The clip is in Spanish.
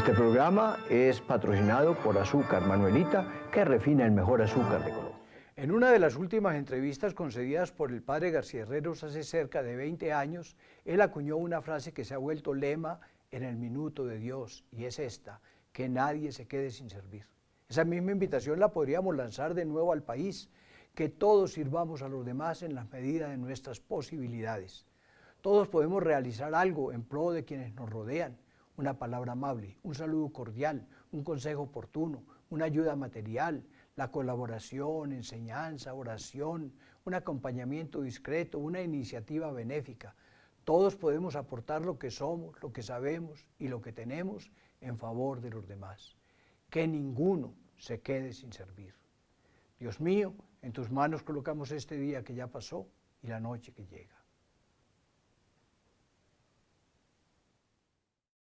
Este programa es patrocinado por Azúcar Manuelita, que refina el mejor azúcar de Colombia. En una de las últimas entrevistas concedidas por el padre García Herreros hace cerca de 20 años, él acuñó una frase que se ha vuelto lema en el minuto de Dios, y es esta, que nadie se quede sin servir. Esa misma invitación la podríamos lanzar de nuevo al país, que todos sirvamos a los demás en las medidas de nuestras posibilidades. Todos podemos realizar algo en pro de quienes nos rodean una palabra amable, un saludo cordial, un consejo oportuno, una ayuda material, la colaboración, enseñanza, oración, un acompañamiento discreto, una iniciativa benéfica. Todos podemos aportar lo que somos, lo que sabemos y lo que tenemos en favor de los demás. Que ninguno se quede sin servir. Dios mío, en tus manos colocamos este día que ya pasó y la noche que llega.